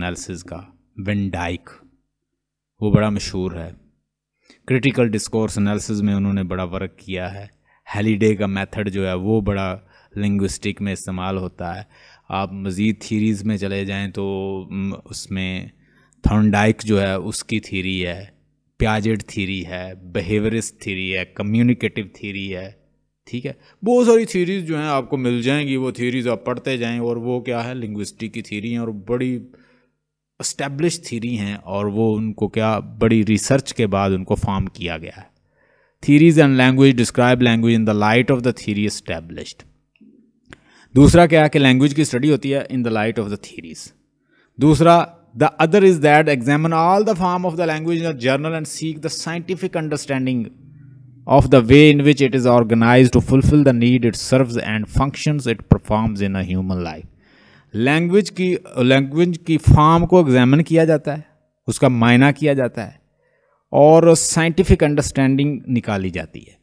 Analysis का विंडाइक वो बड़ा मशहूर है क्रिटिकल डिस्कोर्स एनालिसिस में उन्होंने बड़ा वर्क किया है हेलीडे का मेथड जो है वो बड़ा लिंग्विस्टिक में इस्तेमाल होता है आप मज़ीद थीरीज़ में चले जाएं तो उसमें थर्नडाइक जो है उसकी थीरी है प्याजेड थीरी है बिहेवियरिस्ट थीरी है कम्युनिकेटिव थीरी है ठीक है बहुत सारी थीरीज़ जो हैं आपको मिल जाएंगी वो थीरीज़ आप पढ़ते जाएं और वो क्या है लिंग्विस्टिक की थीरी हैं और बड़ी इस्टेब्लिश थीरी हैं और वो उनको क्या बड़ी रिसर्च के बाद उनको फॉर्म किया गया है theories and language describe language in the light of the theory establish दूसरा क्या है कि लैंग्वेज की स्टडी होती है in the light of the theories दूसरा the other is that examine all the form of the language in general and seek the scientific understanding of the way in which it is organize to fulfil the need it serve and function it performs in a human life language की language की form को examine किया जाता है उसका मायना किया जाता है और साइंटिफिक अंडरस्टैंडिंग निकाली जाती है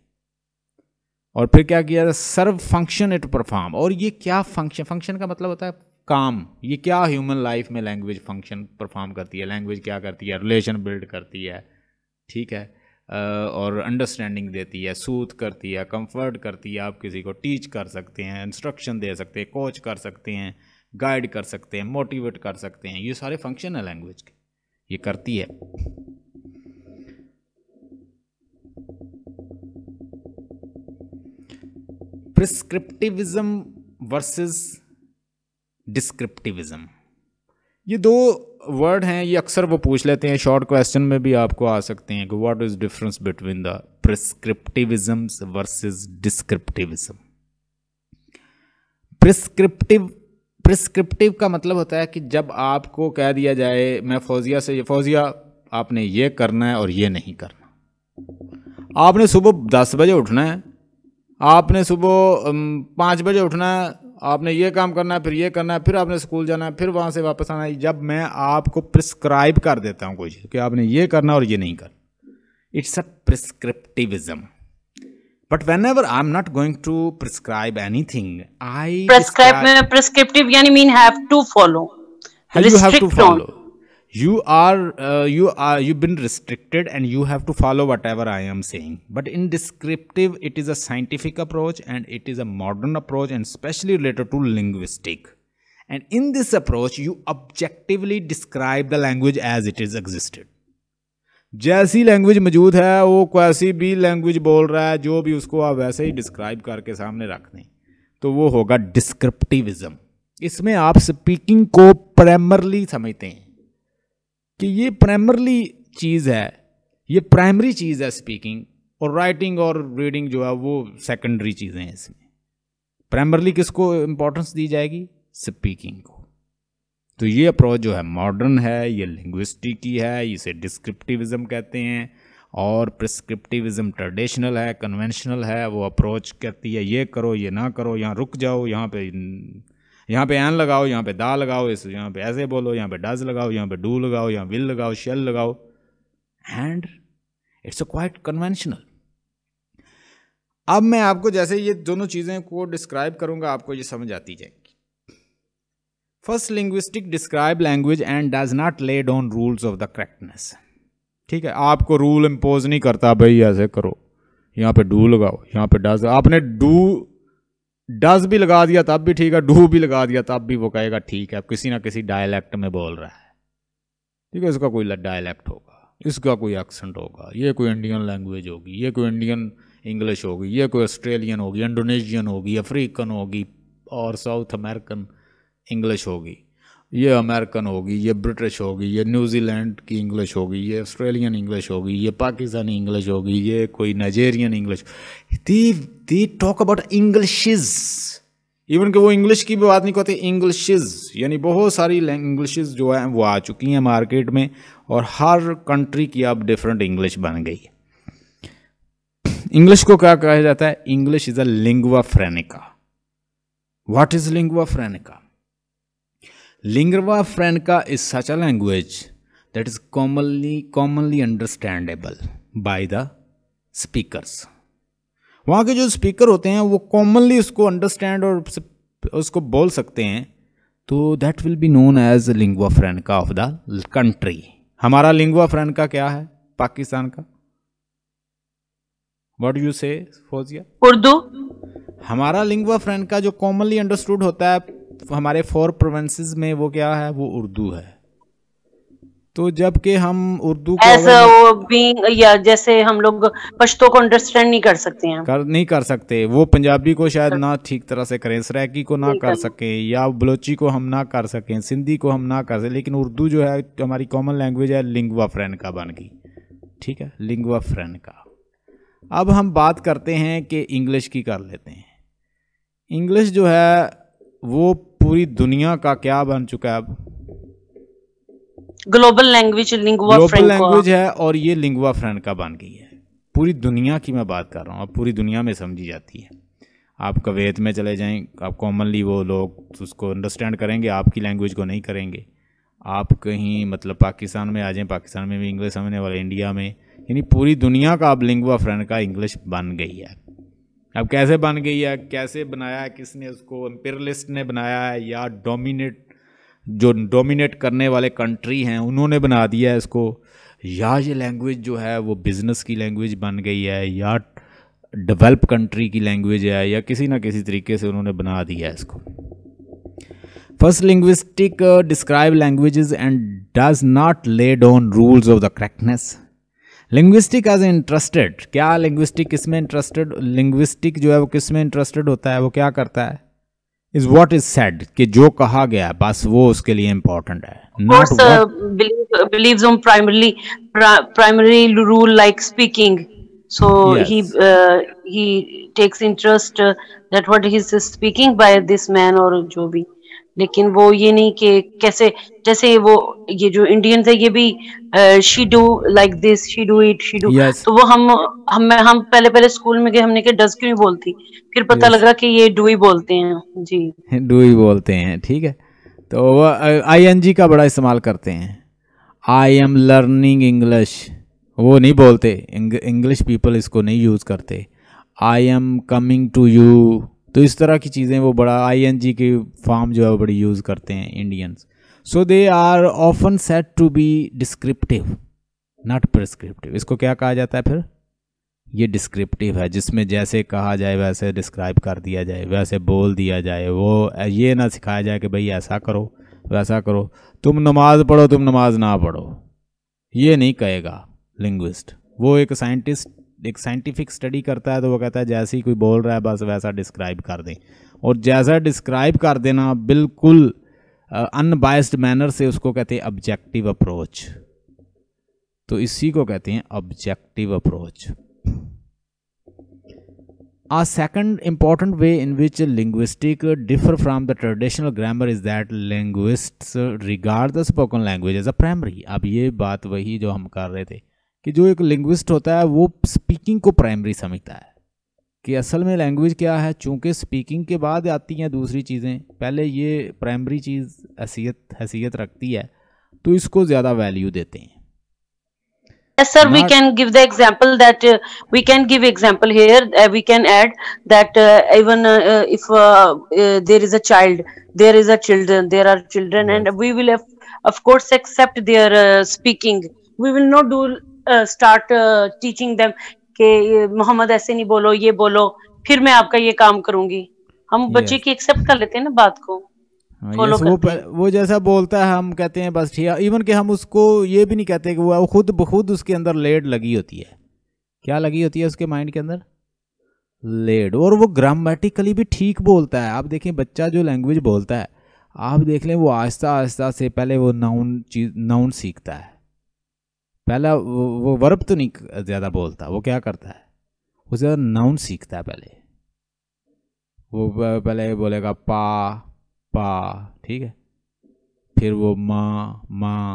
और फिर क्या किया जाता है सर्व फंक्शन इट परफॉर्म और ये क्या फंक्शन फंक्शन का मतलब होता है काम ये क्या ह्यूमन लाइफ में लैंग्वेज फंक्शन परफॉर्म करती है लैंग्वेज क्या करती है रिलेशन बिल्ड करती है ठीक है और अंडरस्टैंडिंग देती है सूथ करती है कंफर्ट करती है आप किसी को टीच कर सकते हैं इंस्ट्रक्शन दे सकते हैं कोच कर सकते हैं गाइड कर सकते हैं मोटिवेट कर सकते हैं ये सारे फंक्शन है लैंग्वेज के ये करती है प्रिस्क्रिप्टिविज्म वर्सेस डिस्क्रिप्टिविज्म ये दो वर्ड हैं ये अक्सर वो पूछ लेते हैं शॉर्ट क्वेश्चन में भी आपको आ सकते हैं कि what is difference between the prescriptivism versus descriptivism prescriptive prescriptive का मतलब होता है कि जब आपको कह दिया जाए मैं फौजिया से फौजिया आपने ये करना है और ये नहीं करना आपने सुबह दस बजे उठना है आपने सुबह पाँच बजे उठना है आपने ये काम करना है फिर ये करना है फिर आपने स्कूल जाना है फिर वहाँ से वापस आना है जब मैं आपको प्रिस्क्राइब कर देता हूँ कोई चीज़ कि आपने ये करना और ये नहीं करना it's a prescriptivism But whenever I'm not going to prescribe anything, I prescribe. Prescribe में प्रिस्क्रिप्टिव यानी mean have you have to follow you are uh, you are you've been restricted and you have to follow whatever i am saying but in descriptive it is a scientific approach and it is a modern approach and especially related to linguistic and in this approach you objectively describe the language as it is existed जैसी language मौजूद है वो कैसी भी language बोल रहा है जो भी उसको आप वैसे ही डिस्क्राइब करके सामने रख दें तो वो होगा डिस्क्रिप्टिविज़म इसमें आप स्पीकिंग को प्राइमरली समझते हैं कि ये प्राइमरली चीज़ है ये प्राइमरी चीज़ है स्पीकिंग और राइटिंग और रीडिंग जो है वो सेकेंडरी चीज़ें हैं इसमें प्राइमरली किसको इम्पोर्टेंस दी जाएगी स्पीकिंग को तो ये अप्रोच जो है मॉडर्न है ये लिंग्विस्टिकी है इसे डिस्क्रिप्टिविज़म कहते हैं और प्रिस्क्रिप्टिविज़म ट्रेडिशनल है कन्वेंशनल है वो अप्रोच कहती है ये करो ये ना करो यहाँ रुक जाओ यहाँ पे यहाँ पे एन लगाओ यहाँ पे दा लगाओ इस यहाँ पे ऐसे बोलो यहाँ पे डज लगाओ यहाँ पे डू लगाओ यहाँ विल लगाओ शेल लगाओ and it's a quite conventional अब मैं आपको जैसे ये दोनों चीज़ें को डिस्क्राइब करूँगा आपको ये समझ आती जाएगी first linguistic describe language and does not lay down rules of the correctness ठीक है आपको रूल इम्पोज नहीं करता भाई ऐसे करो यहाँ पे डू लगाओ यहाँ पे डज आपने डू डज भी लगा दिया तब भी ठीक है डू भी लगा दिया तब भी वो कहेगा ठीक है किसी ना किसी डायलैक्ट में बोल रहा है ठीक है इसका कोई डायलैक्ट होगा इसका कोई एक्सेंट होगा ये कोई इंडियन लैंग्वेज होगी ये कोई इंडियन इंग्लिश होगी ये कोई ऑस्ट्रेलियन होगी इंडोनेशियन होगी अफ्रीकन होगी और साउथ अमेरिकन इंग्लिश होगी ये अमेरिकन होगी ये ब्रिटिश होगी ये न्यूजीलैंड की इंग्लिश होगी ये ऑस्ट्रेलियन इंग्लिश होगी ये पाकिस्तानी इंग्लिश होगी ये कोई Nigerian English the the talk about English even कि वो इंग्लिश की भी बात नहीं करते इंग्लिश यानी बहुत सारी इंग्लिश जो हैं वो आ चुकी हैं मार्केट में और हर कंट्री की अब डिफरेंट इंग्लिश बन गई है इंग्लिश को क्या कहा जाता है English is a lingua franca what is lingua franca franca is such a language that is commonly commonly understandable by the speakers. वहाँ के जो स्पीकर होते हैं वो कॉमनली उसको अंडरस्टैंड और उसको बोल सकते हैं तो that will be known as lingua का ऑफ द कंट्री हमारा लिंगवा फ्रेंड का क्या है पाकिस्तान का वट यू से फोजिया उर्दू हमारा लिंगवा फ्रेंड का जो कॉमनली अंडरस्टूड होता है हमारे फोर प्रोवेंसेस में वो क्या है वो उर्दू है तो जबकि हम उर्दू बीइंग या जैसे हम लोग पश्तो को अंडरस्टैंड नहीं कर सकते हैं कर नहीं कर सकते वो पंजाबी को शायद ना ठीक तरह से करें सराकी को ना कर सकें या बलोची को हम ना कर सकें सिंधी को हम ना कर सकें लेकिन उर्दू जो है हमारी कॉमन लैंग्वेज है लिंगवा का बन गई ठीक है लिंगवा का अब हम बात करते हैं कि इंग्लिश की कर लेते हैं इंग्लिश जो है वो पूरी दुनिया का क्या बन चुका है अब global language lingua global language है और ये लिंगुआ का बन गई है पूरी दुनिया की मैं बात कर रहा हूँ अब पूरी दुनिया में समझी जाती है आप कवेत में चले जाएं आप कॉमनली वो लोग उसको अंडरस्टैंड करेंगे आपकी लैंग्वेज को नहीं करेंगे आप कहीं मतलब पाकिस्तान में आ जाएं पाकिस्तान में भी इंग्लिश समझने वाले इंडिया में यानी पूरी दुनिया का अब लिंगुआ का इंग्लिश बन गई है अब कैसे बन गई है कैसे बनाया है किसने उसको एम्पेरलिस्ट ने बनाया है या डोमिनेट जो डोमिनेट करने वाले कंट्री हैं उन्होंने बना दिया है इसको या ये लैंग्वेज जो है वो बिज़नेस की लैंग्वेज बन गई है या डेवलप कंट्री की लैंग्वेज है या किसी ना किसी तरीके से उन्होंने बना दिया है इसको first linguistic describe languages and does not lay down rules of the correctness linguistic as interested क्या लिंग्विस्टिक किस में इंटरेस्टेड लिंग्विस्टिक जो है वो किस में इंटरेस्टेड होता है वो क्या करता है इज वॉट इज सेड कि जो कहा गया बस वो उसके लिए इम्पोर्टेंट है primary rule like speaking so yes. he uh, he takes interest uh, that what he is speaking by this man or jo bhi लेकिन वो ये नहीं कि कैसे जैसे वो ये जो इंडियन है ये भी she do like this she do it she do तो वो हम हम हम पहले पहले स्कूल में गए हमने कहा डज क्यों बोलती फिर पता yes. लगा कि ये डू ही बोलते हैं जी डू ही बोलते हैं ठीक है तो वो आई एन जी का बड़ा इस्तेमाल करते हैं आई एम लर्निंग इंग्लिश वो नहीं बोलते इंग्लिश पीपल इसको नहीं यूज़ करते I am coming to you तो इस तरह की चीज़ें वो बड़ा आई एन जी के फॉर्म जो है वो बड़ी यूज़ करते हैं Indians so they are often set to be descriptive not prescriptive इसको क्या कहा जाता है फिर ये डिस्क्रिप्टिव है जिसमें जैसे कहा जाए वैसे डिस्क्राइब कर दिया जाए वैसे बोल दिया जाए वो ये ना सिखाया जाए कि भाई ऐसा करो वैसा करो तुम नमाज पढ़ो तुम नमाज ना पढ़ो ये नहीं कहेगा लिंग्विस्ट वो एक साइंटिस्ट एक साइंटिफिक स्टडी करता है तो वो कहता है जैसे ही कोई बोल रहा है बस वैसा डिस्क्राइब कर दें और जैसा डिस्क्राइब कर देना बिल्कुल अनबायस्ड मैनर से उसको कहते हैं ऑब्जेक्टिव अप्रोच तो इसी को कहते हैं objective approach a second important way in which linguistic differ from the traditional grammar is that linguist regard the spoken language as a primary अब ये बात वही जो हम कर रहे थे कि जो एक लिंग्विस्ट होता है वो स्पीकिंग को प्राइमरी समझता है कि असल में लैंग्वेज क्या है चूँकि स्पीकिंग के बाद आती हैं दूसरी चीज़ें पहले ये प्राइमरी चीज़ हैसियत हैसियत रखती है तो इसको ज़्यादा वैल्यू देते हैं yes sir Not, we can give the example that uh, we can give example here uh, we can add that uh, even uh, if uh, uh, there is a child there is a children there are children yes. and we will have, of course accept their uh, speaking we will not do start teaching them कि मोहम्मद ऐसे नहीं बोलो ये बोलो फिर मैं आपका ये काम करूंगी हम yes. बच्चे की एक्सेप्ट कर लेते हैं ना बात को हाँ, yes, वो, पर, वो जैसा बोलता है हम कहते हैं बस ठीक है इवन कि हम उसको ये भी नहीं कहते कि वो खुद ब खुद उसके अंदर लेड लगी होती है क्या लगी होती है उसके माइंड के अंदर लेड और वो ग्रामेटिकली भी ठीक बोलता है आप देखें बच्चा जो लैंग्वेज बोलता है आप देख लें वो आहिस्ता आहिस्ता से पहले वो नाउन चीज नाउन सीखता है पहला वो, वर्ब तो नहीं ज़्यादा बोलता वो क्या करता है वो ज़्यादा नाउन सीखता है पहले वो पहले बोलेगा पा पा ठीक है फिर वो माँ माँ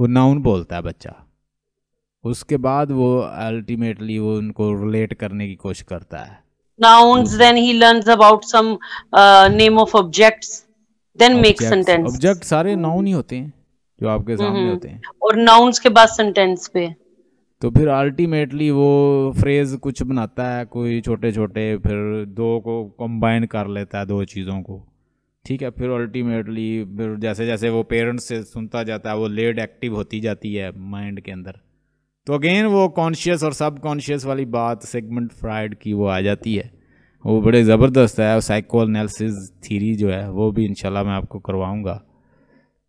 वो नाउन बोलता है बच्चा उसके बाद वो अल्टीमेटली वो उनको रिलेट करने की कोशिश करता है nouns then he learns about some name of objects then makes sentence object सारे नाउन ही होते हैं जो आपके हम्म, सामने हम्म। होते हैं और नाउन्स के बाद सेंटेंस पे तो फिर अल्टीमेटली वो फ्रेज कुछ बनाता है कोई छोटे छोटे फिर दो को कंबाइन कर लेता है दो चीज़ों को ठीक है फिर अल्टीमेटली फिर जैसे जैसे वो पेरेंट्स से सुनता जाता है वो लेड एक्टिव होती जाती है माइंड के अंदर तो अगेन वो कॉन्शियस और सब कॉन्शियस वाली बात सेगमेंट फ्राइड की वो आ जाती है वो बड़े ज़बरदस्त है साइको एनालिसिस थीरी जो है वो भी इंशाल्लाह मैं आपको करवाऊँगा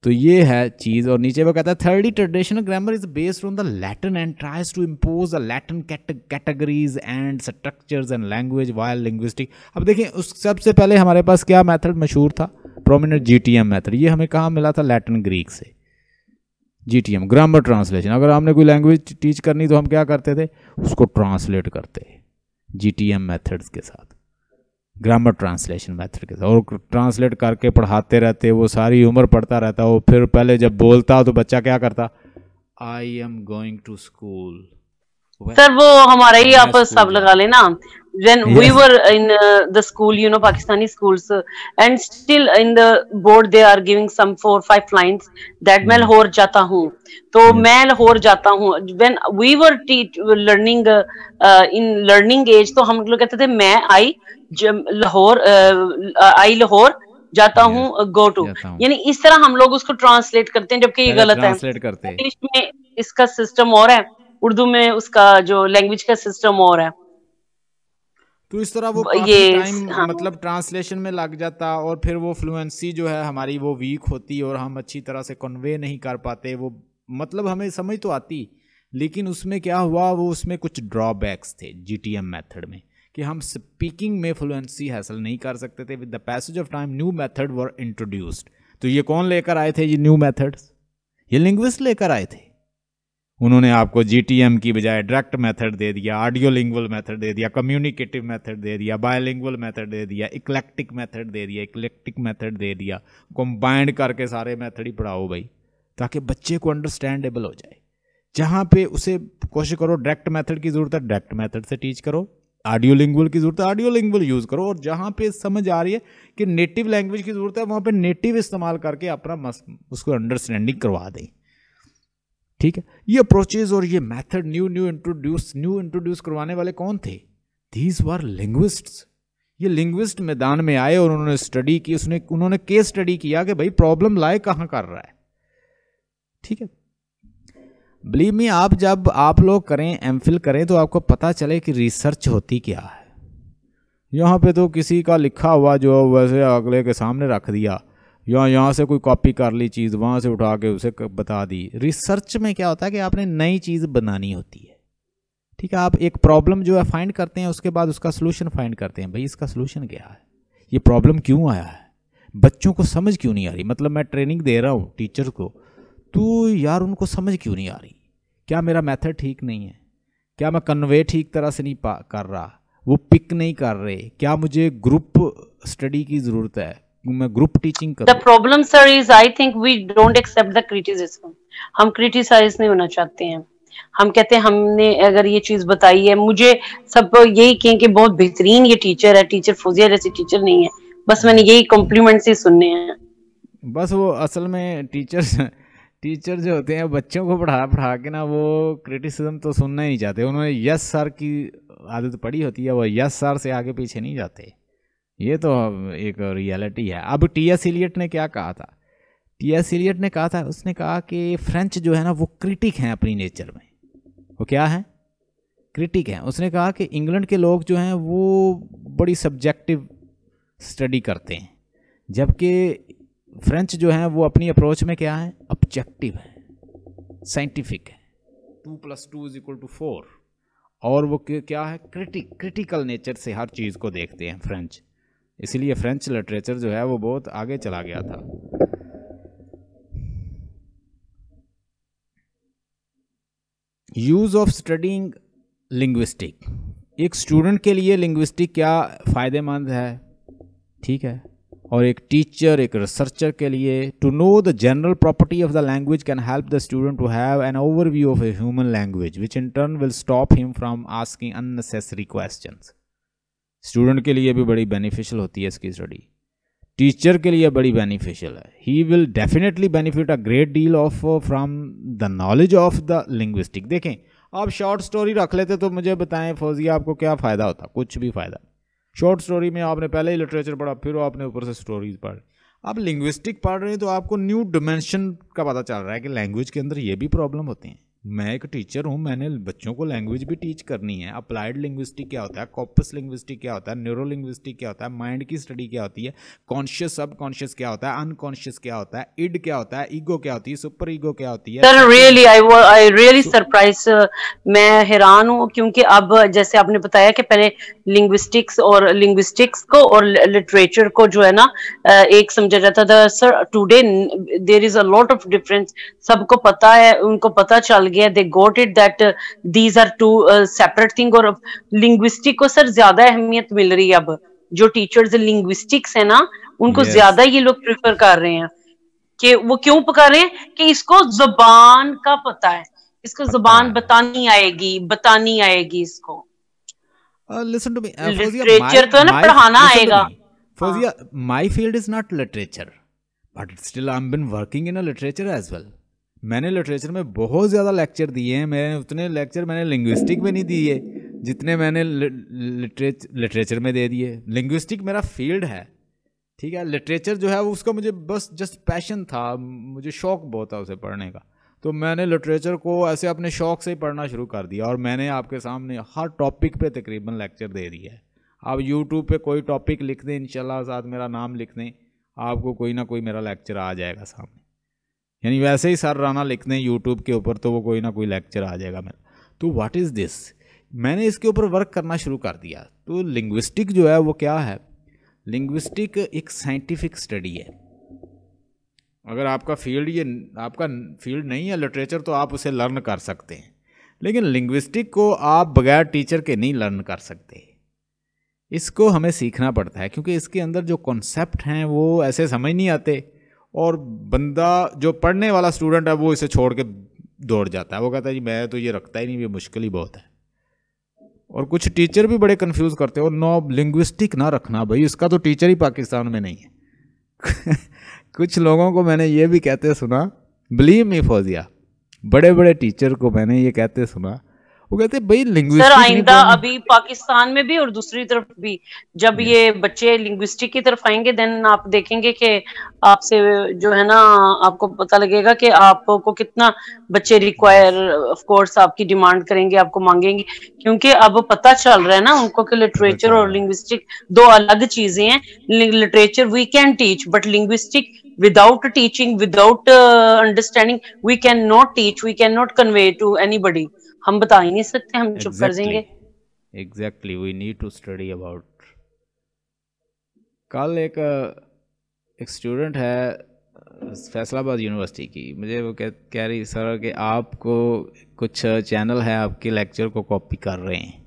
तो ये है चीज़ और नीचे वो कहता है third traditional grammar is based on the Latin and tries to impose the Latin categories and structures and language while linguistic अब देखिए उस सबसे पहले हमारे पास क्या मेथड मशहूर था prominent G T M method ये हमें कहाँ मिला था लैटिन ग्रीक से G T M grammar translation अगर हमने कोई लैंग्वेज टीच करनी तो हम क्या करते थे उसको ट्रांसलेट करते जी टी एम मैथड्स के साथ ग्रामर ट्रांसलेशन मेथड के साथ और ट्रांसलेट करके पढ़ाते रहते वो सारी उम्र पढ़ता रहता वो फिर पहले जब बोलता तो बच्चा क्या करता I am going to school sir वो हमारा ही आपस सब लगा लेना when yes. we were in uh, the school you know pakistani schools uh, and still in the board they are giving some four five lines that main lahore jata hu तो मैं Lahore jata hu when we were teach learning uh, uh, in learning age to hum log kehte the थे i lahor uh, i lahor जाता हूँ go to यानी इस तरह हम लोग उसको ट्रांसलेट करते हैं जबकि ये गलत है इंग्लिश में इसका सिस्टम और है उर्दू में उसका जो लैंग्वेज का सिस्टम और है तो इस तरह वो ये टाइम हाँ। मतलब ट्रांसलेशन में लग जाता और फिर वो फ्लुएंसी जो है हमारी वो वीक होती और हम अच्छी तरह से कन्वे नहीं कर पाते वो मतलब हमें समझ तो आती लेकिन उसमें क्या हुआ वो उसमें कुछ ड्रॉबैक्स थे जी टी एम मैथड में कि हम स्पीकिंग में फ्लुएंसी हासिल नहीं कर सकते थे with the passage of time new method were introduced तो ये कौन लेकर आए थे ये न्यू मैथड्स ये लिंग्विस्ट लेकर आए थे उन्होंने आपको जी की बजाय डायरेक्ट मेथड दे दिया ऑडियो लिंगुअल मेथड दे दिया कम्युनिकेटिव मेथड दे दिया बायोलिंगुअल मेथड दे दिया इकलेक्टिक मेथड दे दिया इक्लेक्टिक मेथड दे दिया कंबाइंड करके सारे मेथड ही पढ़ाओ भाई ताकि बच्चे को अंडरस्टैंडेबल हो जाए जहाँ पे उसे कोशिश करो डायरेक्ट मैथड की ज़रूरत है डायरेक्ट मैथड से टीच करो ऑडियो लिंगुअल की ज़रूरत है ऑडियो लिंगुअल यूज़ करो और जहाँ पे समझ आ रही है कि नेटिव लैंग्वेज की ज़रूरत है वहाँ पे नेटिव इस्तेमाल करके अपना उसको अंडरस्टैंडिंग करवा दें ठीक है ये अप्रोचेज और ये method new new introduce new introduce करवाने वाले कौन थे दीज वर लिंग्विस्ट ये लिंग्विस्ट मैदान में आए और उन्होंने स्टडी की उसने उन्होंने केस स्टडी किया कि भाई प्रॉब्लम लाए कहाँ कर रहा है ठीक है बिलीव मी आप जब आप लोग करें एम करें तो आपको पता चले कि रिसर्च होती क्या है यहाँ पे तो किसी का लिखा हुआ जो वैसे अगले के सामने रख दिया या यहाँ से कोई कॉपी कर ली चीज़ वहाँ से उठा के उसे बता दी रिसर्च में क्या होता है कि आपने नई चीज़ बनानी होती है ठीक है आप एक प्रॉब्लम जो है फाइंड करते हैं उसके बाद उसका सोल्यूशन फाइंड करते हैं भाई इसका सोल्यूशन क्या है ये प्रॉब्लम क्यों आया है बच्चों को समझ क्यों नहीं आ रही मतलब मैं ट्रेनिंग दे रहा हूँ टीचर को तो यार उनको समझ क्यों नहीं आ रही क्या मेरा मेथड ठीक नहीं है क्या मैं कन्वे ठीक तरह से नहीं पा कर रहा वो पिक नहीं कर रहे क्या मुझे ग्रुप स्टडी की ज़रूरत है मैं ग्रुप टीचिंग कर the problem sir is I think we don't accept the criticism हम क्रिटिसाइज नहीं होना चाहते हैं हम कहते हैं हमने अगर ये चीज बताई है मुझे सब यही कहें कि बहुत बेहतरीन ये टीचर है टीचर फौजिया जैसी टीचर नहीं है बस मैंने यही कॉम्प्लीमेंट्स ही सुनने हैं बस वो असल में टीचर्स टीचर जो होते हैं बच्चों को पढ़ा पढ़ा के ना वो क्रिटिसिज्म तो सुनना ही चाहते उन्होंने यस सर की आदत पड़ी होती है वो यस सर से आगे पीछे नहीं जाते ये तो एक रियलिटी है अब टी एस एलियट ने क्या कहा था टी एस एलियट ने कहा था उसने कहा कि फ्रेंच जो है ना वो क्रिटिक हैं अपनी नेचर में वो क्या है क्रिटिक हैं उसने कहा कि इंग्लैंड के लोग जो हैं वो बड़ी सब्जेक्टिव स्टडी करते हैं जबकि फ्रेंच जो हैं वो अपनी अप्रोच में क्या है ऑब्जेक्टिव है साइंटिफिक है two plus two is equal to four और वो क्या है क्रिटिक क्रिटिकल नेचर से हर चीज़ को देखते हैं फ्रेंच इसीलिए फ्रेंच लिटरेचर जो है वो बहुत आगे चला गया था यूज़ ऑफ स्टडिंग लिंग्विस्टिक एक स्टूडेंट के लिए लिंग्विस्टिक क्या फ़ायदेमंद है ठीक है और एक टीचर एक रिसर्चर के लिए to know the general property of the language can help the student to have an overview of a human language which in turn will stop him from asking unnecessary questions student के लिए भी बड़ी beneficial होती है इसकी study teacher के लिए बड़ी बेनिफिशियल है he will definitely benefit a great deal of from the knowledge of the linguistic देखें आप शॉर्ट स्टोरी रख लेते तो मुझे बताएं फौजी आपको क्या फ़ायदा होता कुछ भी फ़ायदा शॉर्ट स्टोरी में आपने पहले ही लिटरेचर पढ़ा फिर आपने ऊपर से स्टोरीज पढ़ आप लिंग्विस्टिक पढ़ रहे हैं तो आपको न्यू डिमेंशन का पता चल रहा है कि लैंग्वेज के अंदर ये भी प्रॉब्लम होती हैं मैं एक टीचर हूँ मैंने बच्चों को लैंग्वेज भी टीच करनी है अप्लाइड लिंग्विस्टिक क्या होता है कॉपस लिंग्विस्टिक क्या होता है न्यूरो लिंग्विस्टिक क्या होता है माइंड की स्टडी क्या होती है कॉन्शियस सब कॉन्शियस क्या होता है अनकॉन्शियस क्या होता है इड क्या होता है ईगो क्या होती है सुपर ईगो क्या होती है sir really I I really surprise मैं हैरान हूँ क्योंकि अब जैसे आपने बताया कि पहले लिंग्विस्टिक्स और लिंग्विस्टिक्स को और लिटरेचर को जो है ना uh, एक समझा जाता था sir today there is a lot of difference सबको पता है उनको पता चल गया they got it that these are two separate thing और लिंग्विस्टिक को सर ज्यादा अहमियत मिल रही है अब जो टीचर्स लिंग्विस्टिक्स है ना उनको yes. ज्यादा ये लोग प्रिफर कर रहे हैं कि वो क्यों पका रहे हैं कि इसको जबान का पता है इसको जबान बतानी आएगी बतानी आएगी इसको लिसन टू मी लिटरेचर तो है ना पढ़ाना आएगा Fauzia my field is not literature but still I am been working in a literature as well मैंने लिटरेचर में बहुत ज़्यादा लेक्चर दिए हैं मैंने उतने लेक्चर मैंने लिंग्विस्टिक में नहीं दिए जितने मैंने लिटरेचर लिटरेचर में दे दिए लिंग्विस्टिक मेरा फील्ड है ठीक है लिटरेचर जो है उसका मुझे बस जस्ट पैशन था मुझे शौक बहुत था उसे पढ़ने का तो मैंने लिटरेचर को ऐसे अपने शौक से ही पढ़ना शुरू कर दिया और मैंने आपके सामने हर टॉपिक पे तकरीबन लेक्चर दे दिया है आप यूट्यूब पे कोई टॉपिक लिख दें इन साथ मेरा नाम लिख दें आपको कोई ना कोई मेरा लेक्चर आ जाएगा सामने यानी वैसे ही सर राना लिखते हैं यूट्यूब के ऊपर तो वो कोई ना कोई लेक्चर आ जाएगा मेरा तो वाट इज़ दिस मैंने इसके ऊपर वर्क करना शुरू कर दिया तो लिंग्विस्टिक जो है वो क्या है लिंग्विस्टिक एक साइंटिफिक स्टडी है अगर आपका फील्ड ये आपका फील्ड नहीं है लिटरेचर तो आप उसे लर्न कर सकते हैं लेकिन लिंग्विस्टिक को आप बगैर टीचर के नहीं लर्न कर सकते इसको हमें सीखना पड़ता है क्योंकि इसके अंदर जो कॉन्सेप्ट हैं वो ऐसे समझ नहीं आते और बंदा जो पढ़ने वाला स्टूडेंट है वो इसे छोड़ के दौड़ जाता है वो कहता है जी मैं तो ये रखता ही नहीं ये मुश्किल ही बहुत है और कुछ टीचर भी बड़े कंफ्यूज करते हैं और नो लिंग्विस्टिक ना रखना भाई इसका तो टीचर ही पाकिस्तान में नहीं है कुछ लोगों को मैंने ये भी कहते सुना बिलीव मी फौजिया बड़े बड़े टीचर को मैंने ये कहते सुना वो कहते हैं भाई लिंग्विस्टिक सर आइंदा अभी पाकिस्तान में भी और दूसरी तरफ भी जब ये बच्चे लिंग्विस्टिक की तरफ आएंगे देन आप देखेंगे कि आपसे जो है ना आपको पता लगेगा कि आपको कितना बच्चे रिक्वायर ऑफ कोर्स आपकी डिमांड करेंगे आपको मांगेंगे क्योंकि अब पता चल रहा है ना उनको कि लिटरेचर और लिंग्विस्टिक दो अलग चीजें हैं literature we can teach but linguistic without without understanding we can not teach we can not convey to anybody हम बता ही नहीं सकते हम चुप कर देंगे exactly we need to study about कल एक एक स्टूडेंट है फैसलाबाद यूनिवर्सिटी की मुझे वो कह कह रही सर कि आपको कुछ चैनल है आपके लेक्चर को कॉपी कर रहे हैं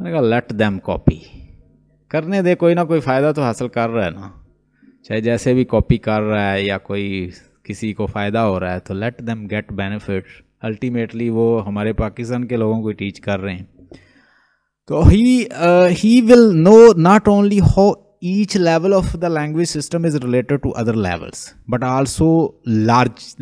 मैंने कहा लेट देम कॉपी करने दे कोई ना कोई फ़ायदा तो हासिल कर रहा है ना चाहे जैसे भी कॉपी कर रहा है या कोई किसी को फ़ायदा हो रहा है तो let them get benefit ultimately वो हमारे पाकिस्तान के लोगों को टीच कर रहे हैं तो he will know not only how each level of the language system is related to other levels but also large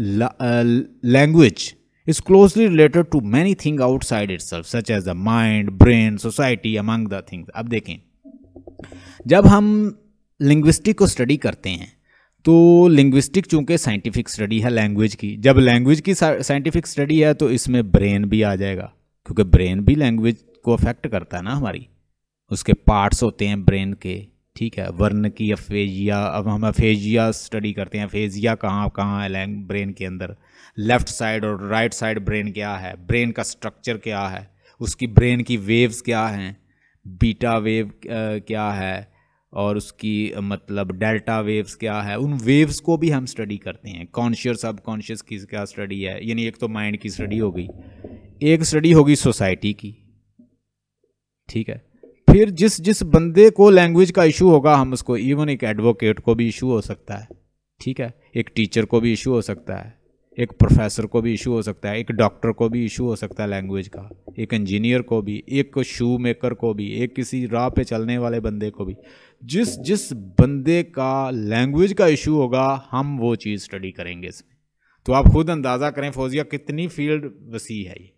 language is closely related to many thing outside itself such as the mind brain society among the things अब देखें जब हम linguistic को study करते हैं तो linguistic चूंकि scientific study है लैंग्वेज की जब लैंग्वेज की साइंटिफिक स्टडी है तो इसमें ब्रेन भी आ जाएगा क्योंकि ब्रेन भी लैंग्वेज को अफेक्ट करता है ना हमारी उसके पार्ट्स होते हैं ब्रेन के ठीक है वर्ण की अफेजिया अब हम अफेजिया स्टडी करते हैं अफेजिया कहाँ कहाँ है लैंग ब्रेन के अंदर लेफ़्ट साइड और राइट साइड ब्रेन क्या है ब्रेन का स्ट्रक्चर क्या है उसकी ब्रेन की वेव्स क्या हैं बीटा वेव क्या है और उसकी मतलब डेल्टा वेव्स क्या है उन वेव्स को भी हम स्टडी करते हैं कॉन्शियस अब कॉन्शियस की क्या स्टडी है यानी एक तो माइंड की स्टडी हो गई एक स्टडी होगी सोसाइटी की ठीक है फिर जिस जिस बंदे को लैंग्वेज का इशू होगा हम उसको इवन एक एडवोकेट को भी इशू हो सकता है ठीक है एक टीचर को भी इशू हो सकता है एक प्रोफेसर को भी इशू हो सकता है एक डॉक्टर को भी इशू हो सकता है लैंग्वेज का एक इंजीनियर को भी एक शू मेकर को भी एक किसी राह पे चलने वाले बंदे को भी जिस जिस बंदे का लैंग्वेज का इशू होगा हम वो चीज़ स्टडी करेंगे इसमें तो आप खुद अंदाज़ा करें फौजिया कितनी फील्ड वसी है ये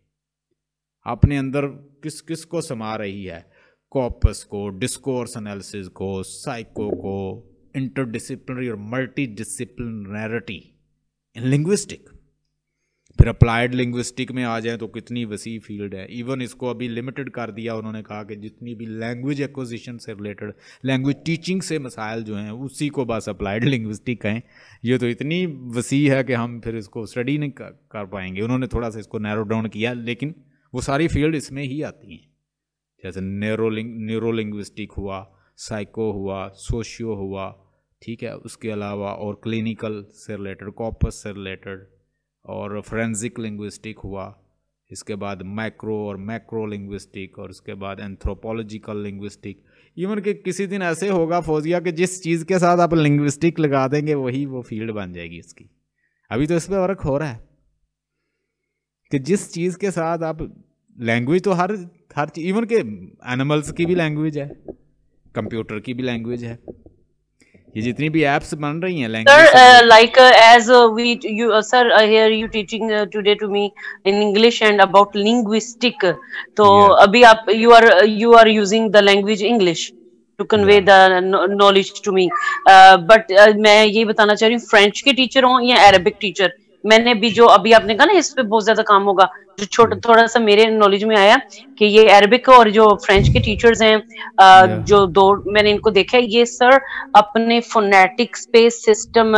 अपने अंदर किस किस को समा रही है कॉपस को डिस्कोर्स एनालिसिस को साइको को इंटरडिसिप्लिनरी और मल्टी डिसिप्लिनरिटी लिंग्विस्टिक फिर अप्लाइड लिंग्विस्टिक में आ जाए तो कितनी वसी फील्ड है इवन इसको अभी लिमिटेड कर दिया उन्होंने कहा कि जितनी भी लैंग्वेज एक्विजिशन से रिलेटेड लैंग्वेज टीचिंग से मसाइल जो हैं उसी को बस अप्लाइड लिंग्विस्टिक कहें ये तो इतनी वसी है कि हम फिर इसको स्टडी नहीं कर, पाएंगे उन्होंने थोड़ा सा इसको नैरो डाउन किया लेकिन वो सारी फील्ड इसमें ही आती हैं जैसे न्यूरो लिंग्विस्टिक हुआ साइको हुआ सोशियो हुआ ठीक है उसके अलावा और क्लिनिकल से रिलेटेड कॉपस से रिलेटेड और फ्रेंजिक लिंग्विस्टिक हुआ इसके बाद मैक्रो और मैक्रो लिंग्विस्टिक और उसके बाद एंथ्रोपोलॉजिकल लिंग्विस्टिक इवन कि किसी दिन ऐसे होगा फौजिया कि जिस चीज़ के साथ आप लिंग्विस्टिक लगा देंगे वही वो फील्ड बन जाएगी इसकी अभी तो इस पर वर्क हो रहा है कि जिस चीज़ के साथ आप लैंग्वेज तो हर हर चीज इवन के एनिमल्स की भी लैंग्वेज है कंप्यूटर की भी लैंग्वेज है ये जितनी भी एप्स बन रही हैं language sir like as we you sir here you teaching today to me in English and about linguistic तो अभी आप you are you are using the language English to convey the knowledge to me but मैं ये बताना चाह रही हूँ French के टीचर हों या अरेबिक टीचर मैंने भी जो अभी आपने कहा ना इस पे बहुत ज्यादा काम होगा जो छोटा थोड़ा सा मेरे नॉलेज में आया कि ये अरबिक और जो फ्रेंच के टीचर्स हैं जो दो मैंने इनको देखा है ये सर अपने फोनेटिक पे सिस्टम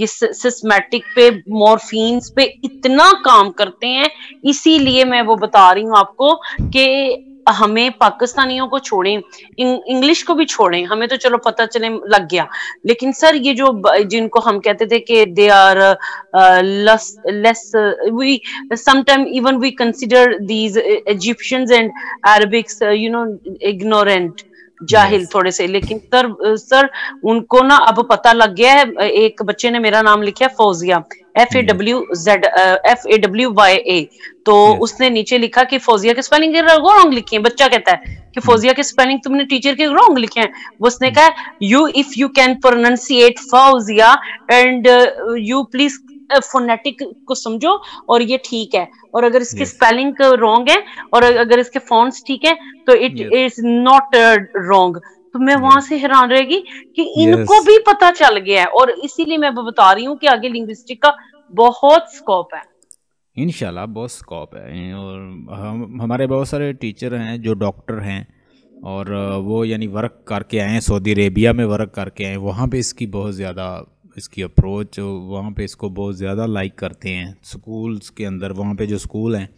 ये सिस्मेटिक पे मॉर्फीन्स पे इतना काम करते हैं इसीलिए मैं वो बता रही हूँ आपको कि हमें पाकिस्तानियों को छोड़ें इंग्लिश को भी छोड़ें हमें तो चलो पता चले लग गया लेकिन सर ये जो जिनको हम कहते थे कि they are less we sometime even we consider these Egyptians and Arabics you know ignorant जाहिल थोड़े से लेकिन सर सर उनको ना अब पता लग गया है एक बच्चे ने मेरा नाम लिखा है Fauzia F A W Z F A W Y A तो उसने नीचे लिखा कि फौजिया की स्पेलिंग रॉन्ग लिखी है बच्चा कहता है कि hmm. फौजिया की स्पेलिंग तुमने टीचर के रॉन्ग लिखे हैं उसने कहा you if you can pronounciate Fauzia and you please phonetic को समझो और ये ठीक है और अगर इसकी स्पेलिंग रॉन्ग है और अगर इसके फॉन्ट्स ठीक है तो इट इज नॉट रॉन्ग तो मैं वहां से हैरान रहेगी कि इनको yes. भी पता चल गया है और इसीलिए मैं बता रही हूँ कि आगे लिंग्विस्टिक का बहुत स्कोप है इनशाला बहुत स्कोप है और हम हमारे बहुत सारे टीचर हैं जो डॉक्टर हैं और वो यानी वर्क करके आए हैं सऊदी अरेबिया में वर्क करके आए वहाँ पे इसकी बहुत ज़्यादा इसकी अप्रोच वहाँ पे इसको बहुत ज़्यादा लाइक करते हैं स्कूल्स के अंदर वहाँ पे जो स्कूल हैं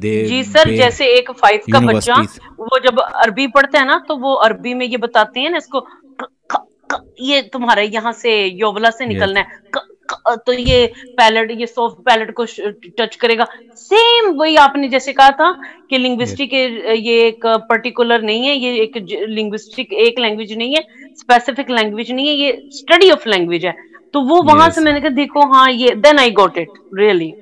दे जी सर जैसे एक फाइव का बच्चा वो जब अरबी पढ़ता है ना तो वो अरबी में ये बताते हैं ना इसको क, क, क, ये तुम्हारे यहाँ से योवला से निकलना है क, क, तो ये पैलेट ये सॉफ्ट पैलेट को टच करेगा सेम वही आपने जैसे कहा था कि लिंग्विस्टिक ये एक पर्टिकुलर नहीं है ये एक लिंग्विस्टिक एक लैंग्वेज नहीं है स्पेसिफिक लैंग्वेज नहीं है ये स्टडी ऑफ लैंग्वेज है तो वो वहां yes. से मैंने कहा देखो हाँ ये then I got it really